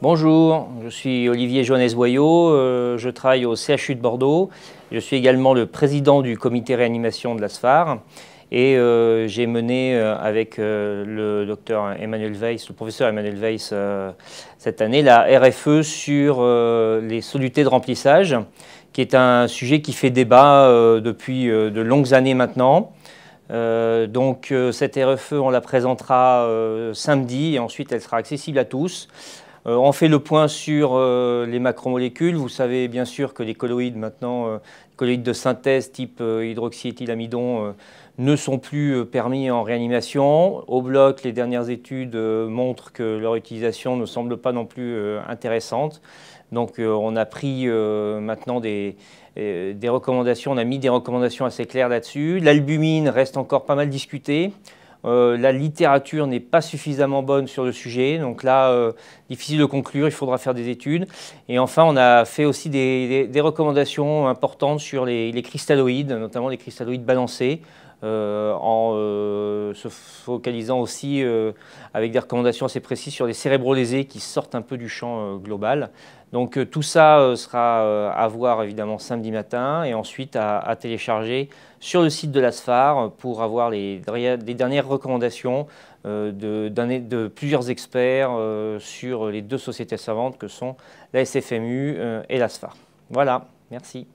Bonjour, je suis Olivier Joannès-Boyot, euh, je travaille au CHU de Bordeaux. Je suis également le président du comité réanimation de la SFAR, et euh, j'ai mené euh, avec le docteur Emmanuel Weiss, le professeur Emmanuel Weiss cette année, la RFE sur les solutés de remplissage, qui est un sujet qui fait débat depuis de longues années maintenant. donc cette RFE, on la présentera samedi et ensuite elle sera accessible à tous. Euh, on fait le point sur euh, les macromolécules. Vous savez bien sûr que les colloïdes maintenant, euh, colloïdes de synthèse type hydroxyéthylamidon, ne sont plus permis en réanimation. Au bloc, les dernières études montrent que leur utilisation ne semble pas non plus intéressante. Donc on a pris maintenant des recommandations, on a mis des recommandations assez claires là-dessus. L'albumine reste encore pas mal discutée. Euh, la littérature n'est pas suffisamment bonne sur le sujet, donc là, euh, difficile de conclure, il faudra faire des études. Et enfin, on a fait aussi des, recommandations importantes sur les cristalloïdes, notamment les cristalloïdes balancés. Euh, en euh, se focalisant aussi euh, avec des recommandations assez précises sur les cérébrolésés qui sortent un peu du champ global. Donc tout ça sera à voir évidemment samedi matin et ensuite à, télécharger sur le site de l'ASFAR pour avoir les, dernières recommandations de, de, plusieurs experts sur les deux sociétés savantes que sont la SFMU et l'ASFAR. Voilà, merci.